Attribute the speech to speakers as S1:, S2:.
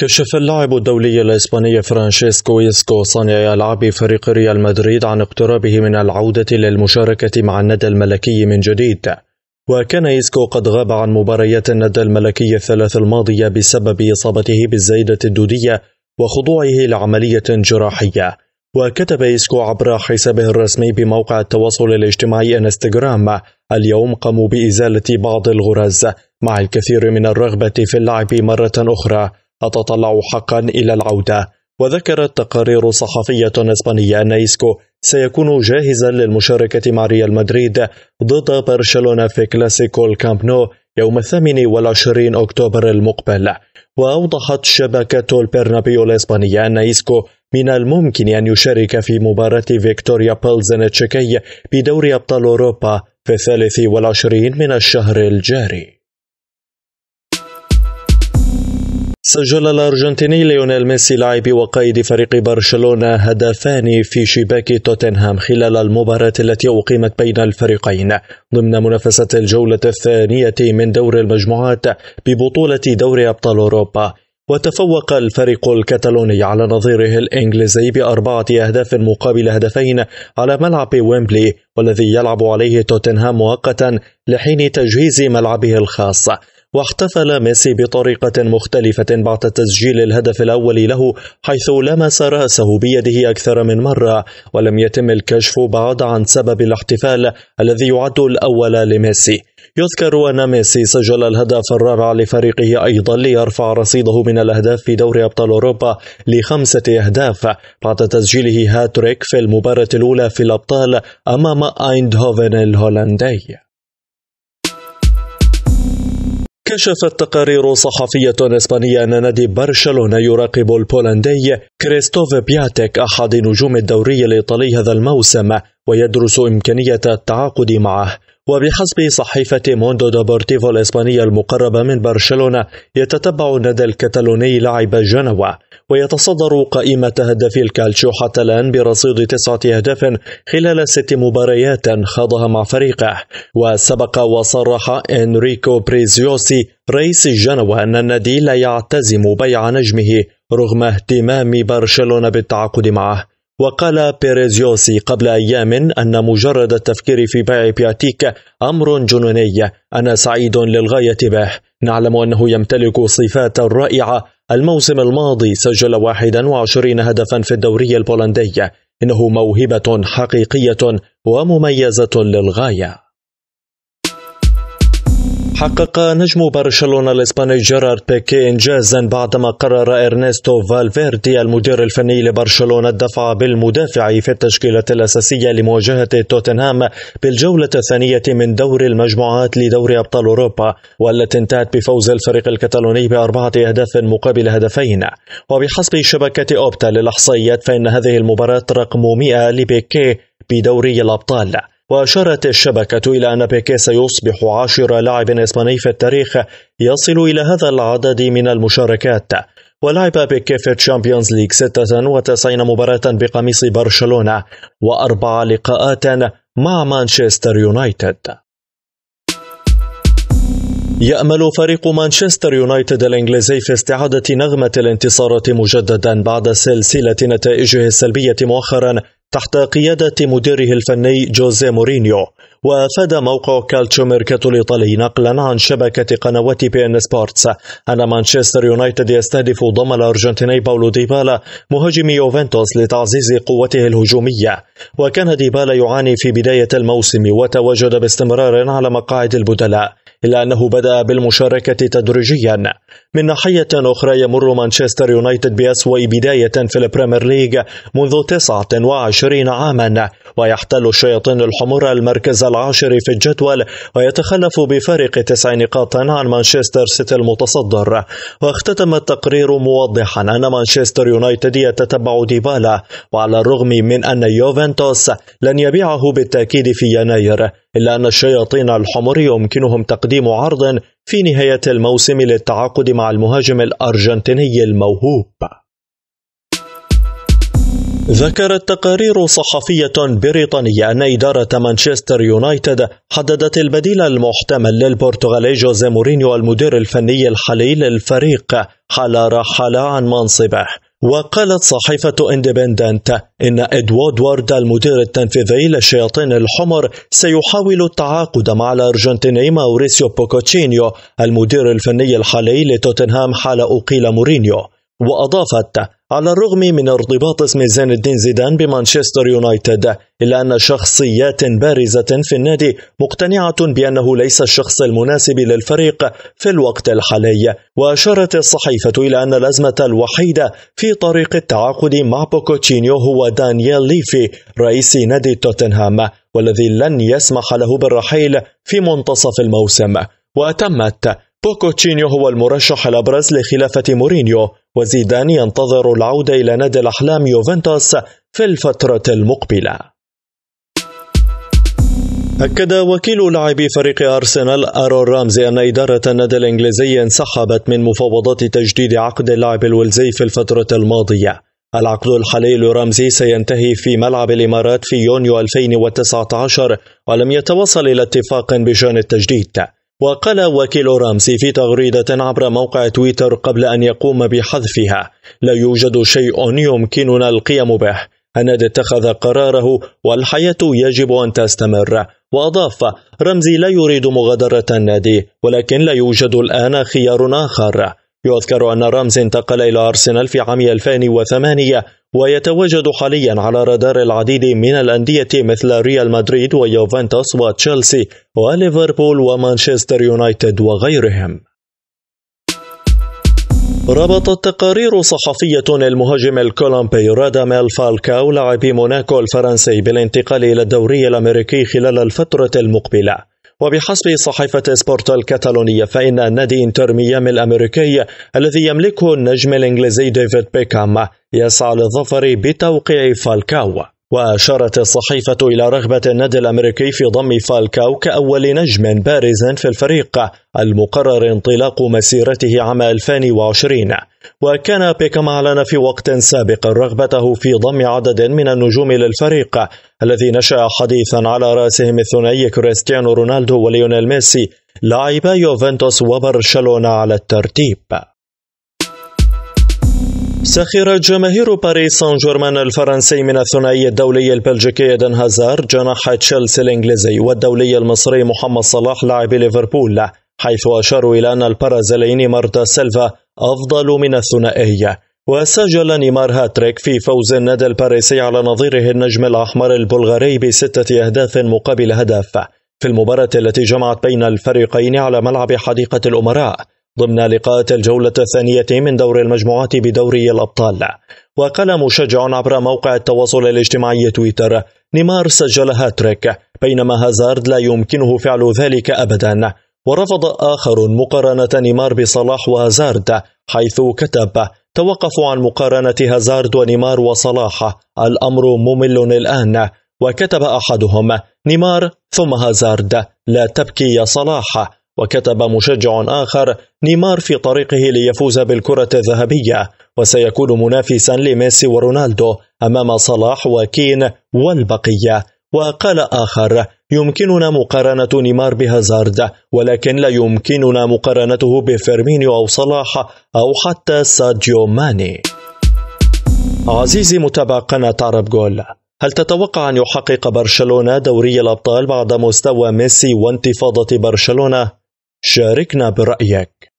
S1: كشف اللاعب الدولي الإسباني فرانشيسكو إيسكو صانع ألعاب فريق ريال مدريد عن اقترابه من العودة للمشاركة مع الندى الملكي من جديد وكان إيسكو قد غاب عن مباريات الندى الملكي الثلاث الماضية بسبب إصابته بالزايدة الدودية وخضوعه لعملية جراحية وكتب إيسكو عبر حسابه الرسمي بموقع التواصل الاجتماعي انستغرام اليوم قاموا بإزالة بعض الغرز مع الكثير من الرغبة في اللعب مرة أخرى أتطلع حقا إلى العودة وذكرت تقارير صحفية إسبانية أن إيسكو سيكون جاهزا للمشاركة مع ريال مدريد ضد برشلونة في كلاسيكو الكامب نو يوم الثامن والعشرين أكتوبر المقبل وأوضحت شبكة البرنابيو الإسبانية أن إيسكو من الممكن أن يشارك في مباراة فيكتوريا بلزن التشيكي بدوري أبطال أوروبا في الثالث والعشرين من الشهر الجاري سجل الأرجنتيني ليونيل ميسي لاعب وقائد فريق برشلونة هدفان في شباك توتنهام خلال المباراة التي أقيمت بين الفريقين ضمن منافسة الجولة الثانية من دور المجموعات ببطولة دوري أبطال أوروبا وتفوق الفريق الكتالوني على نظيره الإنجليزي بأربعة أهداف مقابل هدفين على ملعب ويمبلي والذي يلعب عليه توتنهام مؤقتا لحين تجهيز ملعبه الخاص واحتفل ميسي بطريقة مختلفة بعد تسجيل الهدف الأول له حيث لمس رأسه بيده أكثر من مرة ولم يتم الكشف بعد عن سبب الاحتفال الذي يعد الأول لميسي يذكر أن ميسي سجل الهدف الرابع لفريقه أيضا ليرفع رصيده من الأهداف في دوري أبطال أوروبا لخمسة أهداف بعد تسجيله هاتريك في المباراة الأولى في الأبطال أمام أيندهوفن الهولندي كشفت تقارير صحفية إسبانية أن نادي برشلونة يراقب البولندي كريستوف بياتيك أحد نجوم الدوري الإيطالي هذا الموسم ويدرس إمكانية التعاقد معه وبحسب صحيفة موندو دابورتيفو الإسبانية المقربة من برشلونة يتتبع النادي الكتالوني لاعب جنوة ويتصدر قائمة هدف الكالتشو حتى الآن برصيد تسعة أهداف خلال ست مباريات خاضها مع فريقه وسبق وصرح إنريكو بريزيوسي رئيس جنوة أن النادي لا يعتزم بيع نجمه رغم اهتمام برشلونة بالتعاقد معه وقال بيريزيوسي قبل أيام أن مجرد التفكير في بيع بياتيك أمر جنوني أنا سعيد للغاية به نعلم أنه يمتلك صفات رائعة الموسم الماضي سجل 21 هدفا في الدوري البولندي إنه موهبة حقيقية ومميزة للغاية حقق نجم برشلونة الإسباني جيرارد بيكي إنجازا بعدما قرر إرنستو فالفيردي المدير الفني لبرشلونة الدفع بالمدافع في التشكيلة الأساسية لمواجهة توتنهام بالجولة الثانية من دور المجموعات لدور أبطال أوروبا والتي انتهت بفوز الفريق الكتالوني بأربعة أهداف مقابل هدفين وبحسب شبكة أوبتا للإحصائيات فإن هذه المباراة رقم 100 لبيكي بدوري الأبطال وأشارت الشبكة إلى أن بيكي سيصبح عاشر لاعب إسباني في التاريخ يصل إلى هذا العدد من المشاركات ولعب بيكي في الشامبيونز ليج 96 مباراة بقميص برشلونة وأربع لقاءات مع مانشستر يونايتد يأمل فريق مانشستر يونايتد الإنجليزي في استعادة نغمة الانتصارات مجددا بعد سلسلة نتائجه السلبية مؤخرا تحت قيادة مديره الفني جوزي مورينيو وأفاد موقع كالتشو ميركاتو الإيطالي نقلا عن شبكة قنوات بي إن سبورتس أن مانشستر يونايتد يستهدف ضم الأرجنتيني باولو ديبالا مهاجم يوفنتوس لتعزيز قوته الهجومية وكان ديبالا يعاني في بداية الموسم وتواجد باستمرار على مقاعد البدلاء إلا أنه بدأ بالمشاركة تدريجيا من ناحية أخرى يمر مانشستر يونايتد بأسوأ بداية في البريمير ليج منذ 29 عاما ويحتل الشياطين الحمر المركز العاشر في الجدول ويتخلف بفارق تسع نقاط عن مانشستر سيتي المتصدر واختتم التقرير موضحا أن مانشستر يونايتد يتتبع ديبالا وعلى الرغم من أن يوفنتوس لن يبيعه بالتأكيد في يناير إلا أن الشياطين الحمر يمكنهم تقديم عرض في نهاية الموسم للتعاقد مع المهاجم الأرجنتيني الموهوب ذكرت تقارير صحفية بريطانية أن إدارة مانشستر يونايتد حددت البديل المحتمل للبرتغالي جوزي مورينيو المدير الفني الحالي للفريق حال رحل عن منصبه وقالت صحيفة اندبندنت إن إدوارد وارد المدير التنفيذي للشياطين الحمر سيحاول التعاقد مع الأرجنتيني ماوريسيو بوكوتشينيو المدير الفني الحالي لتوتنهام حال أقيل مورينيو وأضافت على الرغم من ارتباط اسم زين الدين زيدان بمانشستر يونايتد إلا أن شخصيات بارزة في النادي مقتنعة بأنه ليس الشخص المناسب للفريق في الوقت الحالي وأشارت الصحيفة إلى أن الأزمة الوحيدة في طريق التعاقد مع بوكوتشينيو هو دانيال ليفي رئيس نادي توتنهام والذي لن يسمح له بالرحيل في منتصف الموسم وتمت بوكوتشينيو هو المرشح الأبرز لخلافة مورينيو وزيدان ينتظر العودة إلى نادي الأحلام يوفنتوس في الفترة المقبلة أكد وكيل لاعبي فريق أرسنال أرون رامزي أن إدارة النادي الإنجليزي انسحبت من مفاوضات تجديد عقد اللاعب الويلزي في الفترة الماضية العقد الحالي لرامزي سينتهي في ملعب الإمارات في يونيو 2019 ولم يتوصل إلى اتفاق بشأن التجديد وقال وكيل رامسي في تغريدة عبر موقع تويتر قبل أن يقوم بحذفها لا يوجد شيء يمكننا القيام به النادي اتخذ قراره والحياة يجب أن تستمر وأضاف رمزي لا يريد مغادرة النادي ولكن لا يوجد الآن خيار آخر يذكر أن رامز انتقل إلى أرسنال في عام 2008 ويتواجد حاليا على رادار العديد من الأندية مثل ريال مدريد ويوفنتوس وتشيلسي وليفربول ومانشستر يونايتد وغيرهم ربطت تقارير صحفية المهاجم الكولومبي راداميل فالكاو لاعب موناكو الفرنسي بالانتقال إلى الدوري الأمريكي خلال الفترة المقبلة وبحسب صحيفة سبورت الكتالونية فإن نادي انتر ميامي الأمريكي الذي يملكه النجم الإنجليزي ديفيد بيكام يسعى للظفر بتوقيع فالكاو وأشارت الصحيفة إلى رغبة النادي الأمريكي في ضم فالكاو كأول نجم بارز في الفريق المقرر انطلاق مسيرته عام 2020 وكان بيكم أعلن في وقت سابق رغبته في ضم عدد من النجوم للفريق الذي نشأ حديثا على رأسهم الثنائي كريستيانو رونالدو وليونيل ميسي لاعبا يوفنتوس وبرشلونة على الترتيب سخر جماهير باريس سان جيرمان الفرنسي من الثنائي الدولي البلجيكي دان هازار جناح تشيلسي الإنجليزي والدولي المصري محمد صلاح لاعب ليفربول حيث أشاروا إلى أن البرازيليين مارتا سيلفا أفضل من الثنائي وسجل نيمار هاتريك في فوز النادي الباريسي على نظيره النجم الأحمر البلغاري بستة أهداف مقابل هدف في المباراة التي جمعت بين الفريقين على ملعب حديقة الأمراء ضمن لقاءات الجولة الثانية من دور المجموعات بدوري الأبطال وقال مشجع عبر موقع التواصل الاجتماعي تويتر نيمار سجل هاتريك بينما هازارد لا يمكنه فعل ذلك أبدا ورفض آخر مقارنة نيمار بصلاح وهازارد حيث كتب توقفوا عن مقارنة هازارد ونيمار وصلاح الأمر ممل الآن وكتب أحدهم نيمار ثم هازارد لا تبكي يا صلاح وكتب مشجع آخر نيمار في طريقه ليفوز بالكرة الذهبية وسيكون منافسا لميسي ورونالدو أمام صلاح وكين والبقية وقال آخر يمكننا مقارنة نيمار بهازارد ولكن لا يمكننا مقارنته بفيرمينيو أو صلاح أو حتى ساديو ماني عزيزي متابع قناة عرب جول هل تتوقع أن يحقق برشلونة دوري الأبطال بعد مستوى ميسي وانتفاضة برشلونة؟ شاركنا برأيك.